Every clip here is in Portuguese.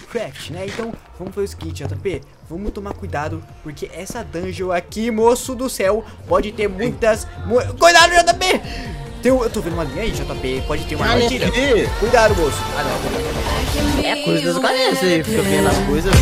craft, né? Então, vamos fazer o seguinte, JP, vamos tomar cuidado, porque essa dungeon aqui, moço do céu, pode ter muitas... Mu cuidado, JP! Tem, eu tô vendo uma linha aí, JP, pode ter uma armadilha. Cuidado, moço. Ah, não, É coisa dos caras aí, fica vendo as coisas.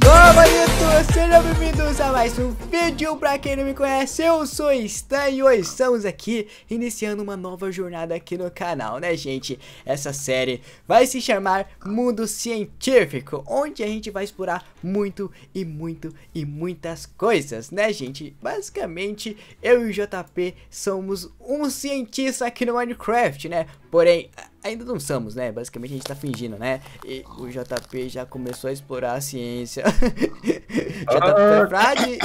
Toma aí, todos, sejam bem-vindos a mais um vídeo Pra quem não me conhece, eu sou Stan e hoje estamos aqui iniciando uma nova jornada aqui no canal, né gente? Essa série vai se chamar Mundo Científico Onde a gente vai explorar muito e muito e muitas coisas, né gente? Basicamente, eu e o JP somos um cientista aqui no Minecraft, né? Porém, Ainda não somos, né? Basicamente a gente tá fingindo, né? E o JP já começou a explorar a ciência. JP é ah. Frade.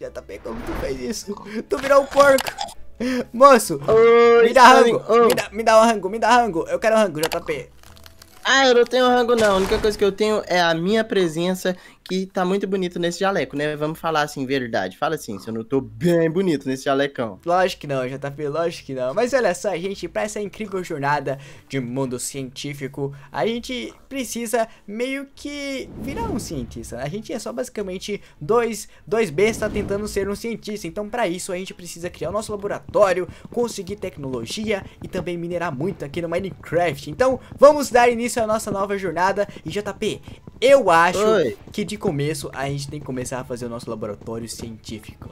JP, como tu fez isso? Tu virou um porco. Moço, Oi, me dá rango. Oh. Me, dá, me dá um rango, me dá rango. Eu quero rango, JP. Ah, eu não tenho rango não. A única coisa que eu tenho é a minha presença que tá muito bonito nesse jaleco, né? Vamos falar assim, verdade. Fala assim, se eu não tô bem bonito nesse jalecão. Lógico que não, JP, tá lógico que não. Mas olha só, gente, pra essa incrível jornada de mundo científico, a gente precisa meio que virar um cientista. A gente é só basicamente dois, dois bestas tentando ser um cientista. Então, pra isso, a gente precisa criar o nosso laboratório, conseguir tecnologia e também minerar muito aqui no Minecraft. Então, vamos dar início à nossa nova jornada. E JP, eu acho Oi. que de começo a gente tem que começar a fazer o nosso laboratório científico.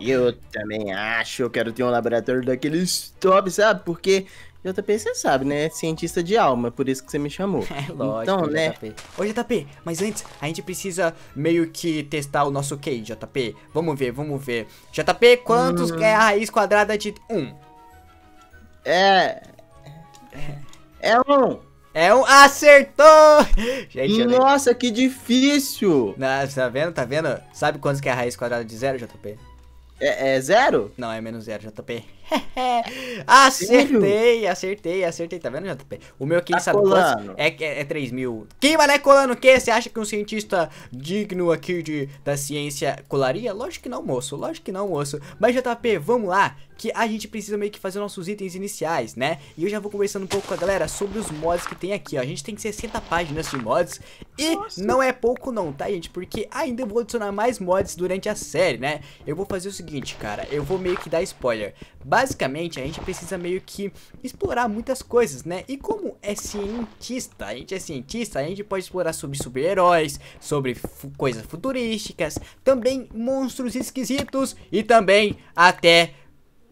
Eu também acho, eu quero ter um laboratório daqueles top, sabe? Porque JP, você sabe, né? É cientista de alma, por isso que você me chamou. É, lógico, então, né? JP. Ô, JP, mas antes, a gente precisa meio que testar o nosso QI, JP. Vamos ver, vamos ver. JP, quantos hum. é a raiz quadrada de 1? Um? É... é... É um... É um acertou! Gente, Nossa, nem... que difícil! Nossa, tá vendo? Tá vendo? Sabe quantos que é a raiz quadrada de zero, JP? É, é zero? Não, é menos zero, JP. acertei, acertei, acertei. Tá vendo, JP? O meu aqui tá sabe é, é, é, é 3 mil. Quem vai lá é colando o quê? Você acha que um cientista digno aqui de, da ciência colaria? Lógico que não, moço. Lógico que não, moço. Mas, JP, vamos lá. Que a gente precisa meio que fazer nossos itens iniciais, né? E eu já vou conversando um pouco com a galera sobre os mods que tem aqui, ó. A gente tem 60 páginas de mods. E Nossa. não é pouco não, tá, gente? Porque ainda vou adicionar mais mods durante a série, né? Eu vou fazer o seguinte, cara. Eu vou meio que dar spoiler. Basicamente, a gente precisa meio que explorar muitas coisas, né? E como é cientista, a gente é cientista, a gente pode explorar sobre super-heróis, sobre coisas futurísticas, também monstros esquisitos e também até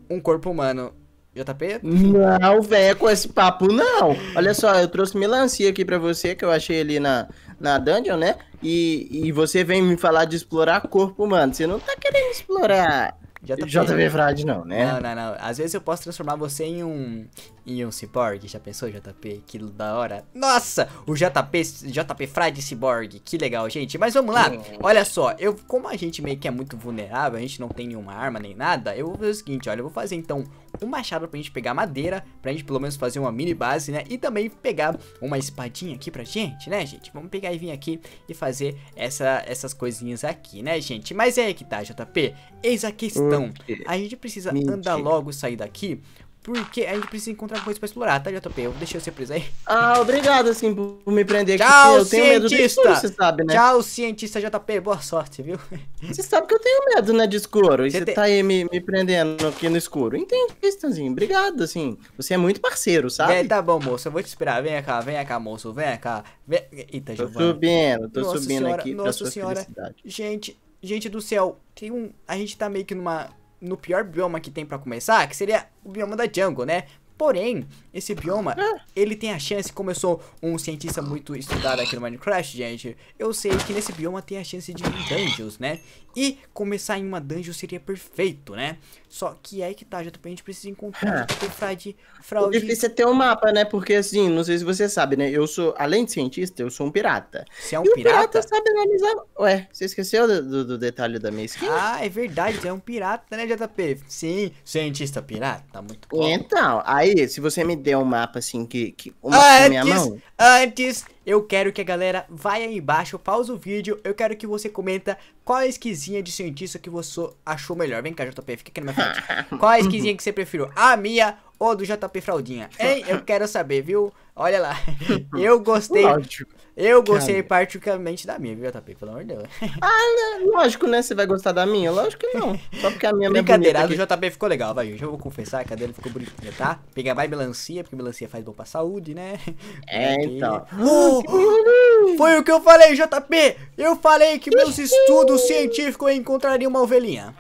um corpo humano JP? Não, velho, com esse papo não. Olha só, eu trouxe melancia aqui pra você, que eu achei ali na, na dungeon, né? E, e você vem me falar de explorar corpo humano. Você não tá querendo explorar JP. Tá JP é não, né? Não, não, não. Às vezes eu posso transformar você em um em um cyborg. Já pensou, JP? Que da hora. Nossa, o JP, JP Frade cyborg. Que legal, gente. Mas vamos lá. Olha só, eu como a gente meio que é muito vulnerável, a gente não tem nenhuma arma nem nada, eu vou fazer o seguinte, olha, eu vou fazer então um machado pra gente pegar madeira, pra gente pelo menos fazer uma mini base, né? E também pegar uma espadinha aqui pra gente, né, gente? Vamos pegar e vir aqui e fazer essa, essas coisinhas aqui, né, gente? Mas é aí que tá, JP. Eis a questão. A gente precisa Mentira. andar logo, sair daqui, porque a gente precisa encontrar coisas pra explorar, tá, JP? Eu deixei você preso aí. Ah, obrigado, assim, por me prender Tchau, aqui. Cientista. Eu tenho medo de escuro, você sabe, né? Tchau, cientista JP. Boa sorte, viu? Você sabe que eu tenho medo, né, de escuro. E você, tá aí me, me prendendo aqui no escuro. Entendi, Stanzinho. Obrigado, assim. Você é muito parceiro, sabe? É, tá bom, moço. Eu vou te esperar. Vem cá, vem cá, moço. Vem cá. Vem... Eita, Giovanni. Tô subindo, tô Nossa subindo senhora, aqui Nossa pra sua senhora. felicidade. Gente, gente do céu. Tem um... A gente tá meio que numa no pior bioma que tem para começar, que seria o bioma da jungle, né? Porém, esse bioma, ah. ele tem a chance, como eu sou um cientista muito estudado aqui no Minecraft, gente, eu sei que nesse bioma tem a chance de dungeons, né? E começar em uma dungeon seria perfeito, né? Só que aí que tá, JP, a gente precisa encontrar ah. é. fraude, fraude... O difícil é ter um mapa, né? Porque, assim, não sei se você sabe, né? Eu sou, além de cientista, eu sou um pirata. Você é um e pirata? pirata sabe analisar... Ué, você esqueceu do, do, do detalhe da minha skin? Ah, é verdade, você é um pirata, né, JP? Sim, cientista pirata, tá muito bom. Então, aí aí, se você me der um mapa assim, que, que um antes, na minha mão. Antes, eu quero que a galera vá aí embaixo, pausa o vídeo, eu quero que você comenta qual a esquisinha de cientista que você achou melhor. Vem cá, JP, fica aqui na minha frente. qual a esquisinha que você preferiu? A minha ou do JP Fraldinha? Hein? Eu quero saber, viu? Olha lá. Eu gostei. Lógico. Eu gostei Cara. particularmente da minha, viu, JP? Pelo amor de Deus. Ah, né? lógico, né? Você vai gostar da minha? Lógico que não. Só porque a minha é bonita. a do JP ficou legal, vai, Eu já vou confessar, a cadeira ficou bonitinha, tá? Pegar mais melancia, porque melancia faz bom pra saúde, né? É, então. oh, foi o que eu falei, JP! Eu falei que meus estudos científicos encontrariam uma ovelhinha.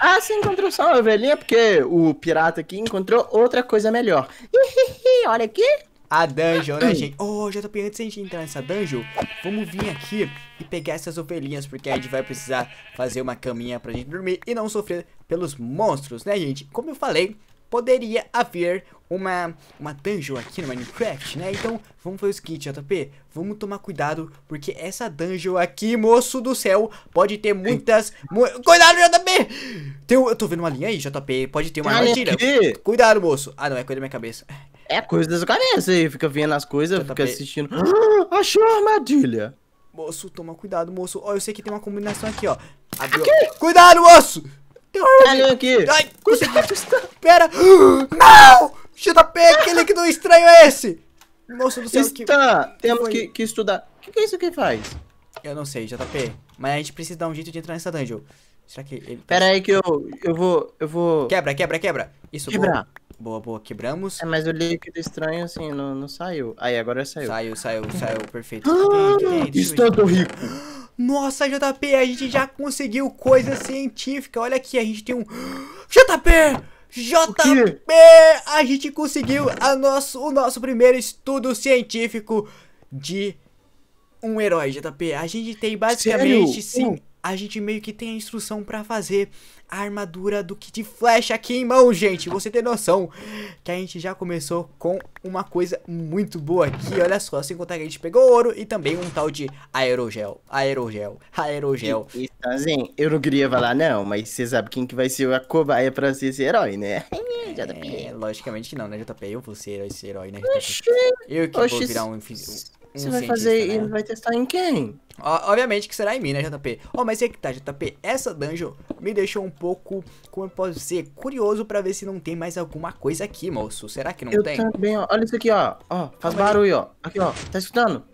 Ah, você encontrou só uma ovelhinha, porque o pirata aqui encontrou outra coisa melhor. Olha aqui. A dungeon, né, hum. gente? Oh, JP, antes a gente entrar nessa dungeon, vamos vir aqui e pegar essas ovelhinhas, porque a gente vai precisar fazer uma caminha pra gente dormir e não sofrer pelos monstros, né, gente? Como eu falei, poderia haver uma, uma dungeon aqui no Minecraft, né? Então, vamos fazer o seguinte, JP, vamos tomar cuidado, porque essa dungeon aqui, moço do céu, pode ter muitas... Mu cuidado, JP! Tem, eu tô vendo uma linha aí, JP, pode ter uma Cara, armadilha. Aqui. Cuidado, moço. Ah, não, é coisa da minha cabeça. É coisa das cabeça aí, fica vendo as coisas, JP. fica assistindo. Ah, achei uma armadilha. Moço, toma cuidado, moço. Ó, eu sei que tem uma combinação aqui, ó. Abriu... Aqui. Cuidado, moço! Tem uma armadilha. Aqui. Ai, cuidado. Consegui... Pera! Não! JP, que líquido estranho é esse? Nossa do céu, Está, que... temos que, que, estudar. O que, que, é isso que faz? Eu não sei, JP. Mas a gente precisa dar um jeito de entrar nessa dungeon. Será que ele... Pera aí que eu, eu vou, eu vou... Quebra, quebra, quebra. Isso, Boa. boa, boa, quebramos. É, mas o líquido estranho, assim, não, não saiu. Aí, agora saiu. Saiu, saiu, saiu, perfeito. Ah, estou rico. Nossa, JP, a gente já conseguiu coisa científica. Olha aqui, a gente tem um... JP! JP, a gente conseguiu a nosso, o nosso primeiro estudo científico de um herói, JP. A gente tem basicamente sim a gente meio que tem a instrução para fazer a armadura do kit flash aqui em mão, gente. Você tem noção que a gente já começou com uma coisa muito boa aqui. Olha só, sem contar que a gente pegou ouro e também um tal de aerogel, aerogel, aerogel. E, e assim, eu não queria falar não, mas você sabe quem que vai ser a cobaia pra ser esse herói, né? É, logicamente não, né, JP? Eu vou ser esse herói, né? JP? Eu que Oxi. vou virar um... Você um vai fazer né? e vai testar em quem? Obviamente que será em mim, né, JP? Oh, mas é que tá, JP, essa dungeon me deixou um pouco, como eu posso dizer, curioso pra ver se não tem mais alguma coisa aqui, moço. Será que não eu tem? também, ó. Olha isso aqui, ó. Ó, faz Calma barulho, aí. ó. Aqui, ó. Tá escutando?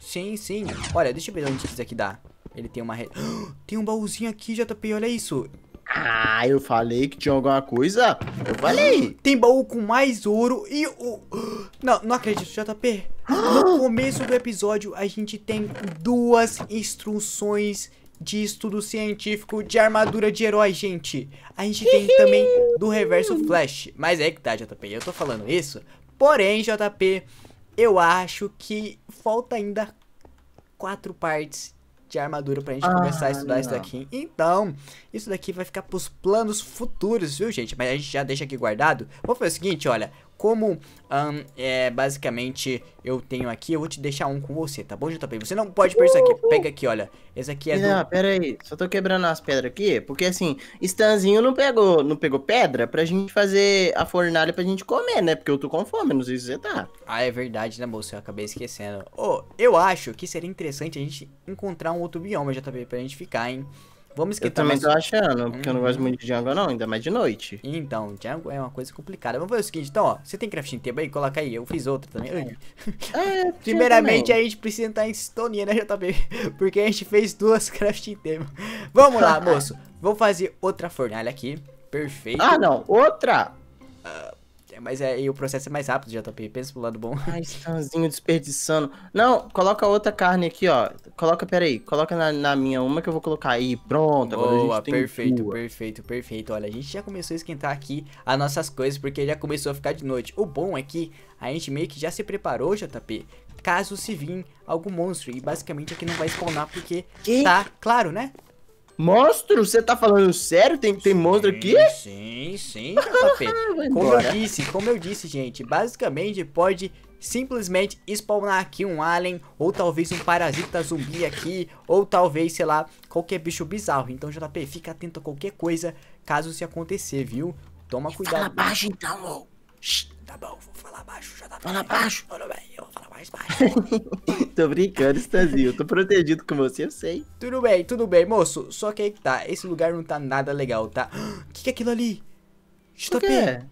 Sim, sim. Olha, deixa eu ver onde isso aqui dá. Ele tem uma... Re... Tem um baúzinho aqui, JP, olha isso. Ah, eu falei que tinha alguma coisa. Eu falei. Tem baú com mais ouro e o... Não, não acredito, JP. No começo do episódio, a gente tem duas instruções de estudo científico de armadura de herói, gente. A gente tem também do Reverso Flash. Mas é que tá, JP, eu tô falando isso. Porém, JP, eu acho que falta ainda quatro partes de armadura pra gente ah, começar a ah, estudar não. isso daqui. Então, isso daqui vai ficar pros planos futuros, viu, gente? Mas a gente já deixa aqui guardado. Vamos fazer o seguinte, olha como um, é, basicamente eu tenho aqui, eu vou te deixar um com você, tá bom, JP? Você não pode perder isso aqui. Pega aqui, olha. Esse aqui é não, do... Não, pera aí. Só tô quebrando as pedras aqui, porque assim, Stanzinho não pegou, não pegou pedra pra gente fazer a fornalha pra gente comer, né? Porque eu tô com fome, não sei se você tá. Ah, é verdade, né, moço? Eu acabei esquecendo. Ô, oh, eu acho que seria interessante a gente encontrar um outro bioma, JP, pra gente ficar, hein? Vamos esquentar. Eu também nosso... tô achando, porque uhum. eu não gosto uhum. muito de Django, não, ainda mais de noite. Então, Django é, é uma coisa complicada. Vamos fazer o seguinte, então, ó. Você tem crafting table aí? Coloca aí. Eu fiz outra também. É, é Primeiramente, também. a gente precisa entrar em sintonia, né, JP? Porque a gente fez duas crafting table. Vamos lá, moço. Vou fazer outra fornalha aqui. Perfeito. Ah, não. Outra? Uh, é, mas aí é, o processo é mais rápido, JP. Pensa pro lado bom. Ai, estãozinho desperdiçando. Não, coloca outra carne aqui, ó. Coloca, peraí. Coloca na, na minha uma que eu vou colocar aí. Pronto, agora Boa, a gente tem perfeito, perfeito, perfeito. Olha, a gente já começou a esquentar aqui as nossas coisas, porque já começou a ficar de noite. O bom é que a gente meio que já se preparou, JP, caso se vir algum monstro. E basicamente aqui não vai spawnar, porque que? tá claro, né? Monstro? Você tá falando sério? Tem, tem sim, monstro aqui? Sim, sim, JP. Tá como eu disse, como eu disse, gente, basicamente pode simplesmente spawnar aqui um alien, ou talvez um parasita zumbi aqui, ou talvez, sei lá, qualquer bicho bizarro. Então, JP, fica atento a qualquer coisa, caso se acontecer, viu? Toma cuidado. Fala baixo então, Tá bom, vou falar baixo, JP. Fala baixo. Tudo bem mais tô brincando, Stanzinho. Tô protegido com você, eu sei. Tudo bem, tudo bem, moço. Só que aí que tá. Esse lugar não tá nada legal, tá? O que, que é aquilo ali? JP.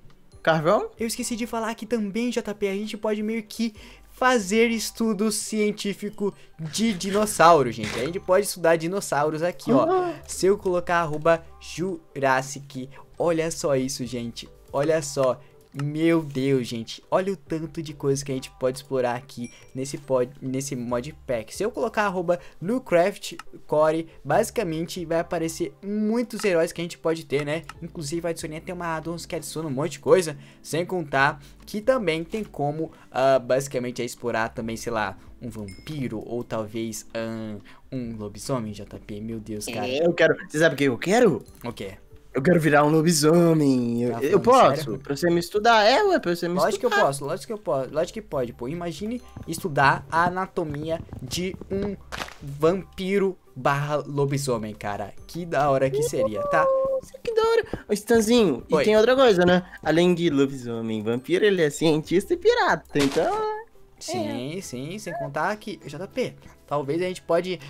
Carvão? Eu esqueci de falar que também, JP, a gente pode meio que fazer estudo científico de dinossauro, gente. A gente pode estudar dinossauros aqui, ó. Ah. Se eu colocar arroba Jurassic, olha só isso, gente. Olha só, meu Deus, gente, olha o tanto de coisa que a gente pode explorar aqui nesse, pod, nesse modpack. Se eu colocar arroba craft Core, basicamente vai aparecer muitos heróis que a gente pode ter, né? Inclusive adicionei até uma addons que adiciona um monte de coisa, sem contar que também tem como uh, basicamente é explorar também, sei lá, um vampiro ou talvez um, ah, um lobisomem, JP. Meu Deus, cara. É, eu quero, você sabe o que eu quero? O quê? Eu quero virar um lobisomem. Eu, tá eu posso? Sério? Pra você me estudar. É, ué, pra você me lógico estudar. Lógico que eu posso, lógico que eu posso. Lógico que pode, pô. Imagine estudar a anatomia de um vampiro barra lobisomem, cara. Que da hora que seria, tá? Nossa, que da hora. Ô, Stanzinho, Oi. e tem outra coisa, né? Além de lobisomem vampiro, ele é cientista e pirata, então... É. Sim, é. sim, sem contar que, JP, talvez a gente pode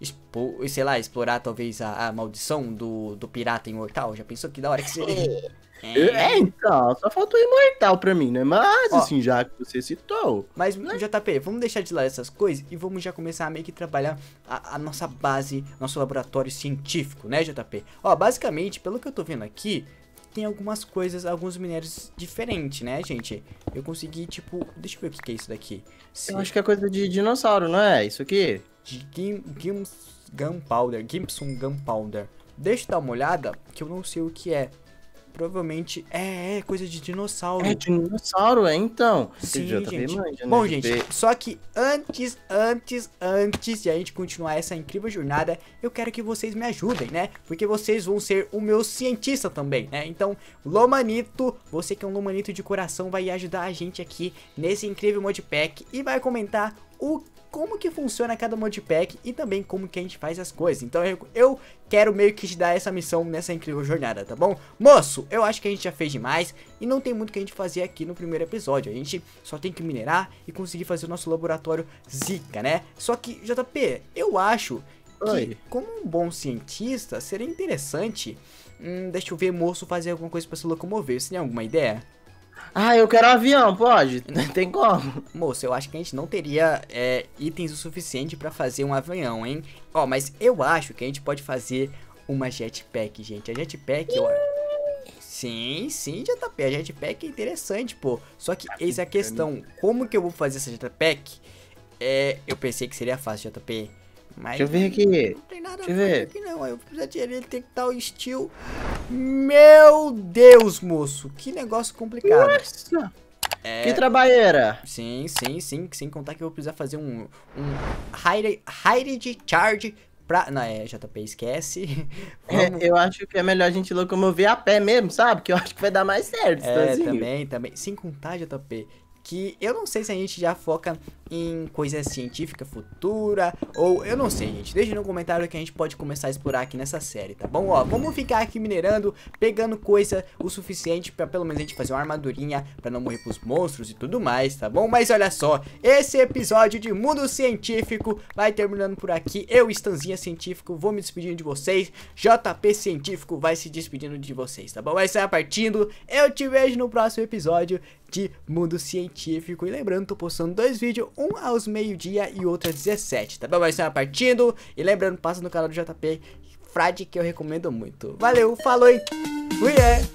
expor, sei lá, explorar talvez a, a, maldição do, do pirata imortal? Já pensou que da hora que seria? É. é, então, só falta o imortal pra mim, né? Mas, Ó, assim, já que você citou. Mas, né? JP, vamos deixar de lado essas coisas e vamos já começar a meio que trabalhar a, a, nossa base, nosso laboratório científico, né, JP? Ó, basicamente, pelo que eu tô vendo aqui, tem algumas coisas, alguns minérios diferentes, né, gente? Eu consegui, tipo, deixa eu ver o que é isso daqui. Eu acho que é coisa de dinossauro, não é? Isso aqui? de Gim, Gunpowder, Gimson Gunpowder. Deixa eu dar uma olhada, que eu não sei o que é. Provavelmente é, é coisa de dinossauro. É dinossauro, é então. Sim, gente. Né, Bom, gente, só que antes, antes, antes de a gente continuar essa incrível jornada, eu quero que vocês me ajudem, né? Porque vocês vão ser o meu cientista também, né? Então, Lomanito, você que é um Lomanito de coração, vai ajudar a gente aqui nesse incrível modpack e vai comentar o como que funciona cada modpack e também como que a gente faz as coisas. Então eu, eu quero meio que te dar essa missão nessa incrível jornada, tá bom? Moço, eu acho que a gente já fez demais e não tem muito que a gente fazer aqui no primeiro episódio. A gente só tem que minerar e conseguir fazer o nosso laboratório zica, né? Só que, JP, eu acho que Oi. como um bom cientista seria interessante... Hum, deixa eu ver moço fazer alguma coisa para se locomover. Você tem alguma ideia? Ah, eu quero um avião, pode? Não tem como. Moço, eu acho que a gente não teria é, itens o suficiente pra fazer um avião, hein? Ó, mas eu acho que a gente pode fazer uma jetpack, gente. A jetpack, ó... Sim, sim, JP, a jetpack é interessante, pô. Só que ah, eis é a questão, como que eu vou fazer essa jetpack? É, eu pensei que seria fácil, JP. Mas Deixa eu ver aqui. Não tem nada Deixa a ver aqui não. Eu precisaria ele que estar o estilo. Meu Deus, moço. Que negócio complicado. Nossa. É... Que trabalheira. Sim, sim, sim. Sem contar que eu vou precisar fazer um... Um... Hired Charge pra... Não, é, JP, esquece. É, Vamos... É, eu acho que é melhor a gente locomover a pé mesmo, sabe? Que eu acho que vai dar mais certo. É, sozinho. também, também. Sem contar, JP, que eu não sei se a gente já foca em coisa científica futura, ou eu não sei, gente. Deixa no comentário que a gente pode começar a explorar aqui nessa série, tá bom? Ó, vamos ficar aqui minerando, pegando coisa o suficiente pra pelo menos a gente fazer uma armadurinha pra não morrer pros monstros e tudo mais, tá bom? Mas olha só, esse episódio de Mundo Científico vai terminando por aqui. Eu, Estanzinha Científico, vou me despedindo de vocês. JP Científico vai se despedindo de vocês, tá bom? Vai é sair partindo. Eu te vejo no próximo episódio de Mundo Científico. E lembrando, tô postando dois vídeos um aos meio-dia e outro às 17, tá bom? Vai ser partindo. E lembrando, passa no canal do JP Frade que eu recomendo muito. Valeu, falou e fui! É.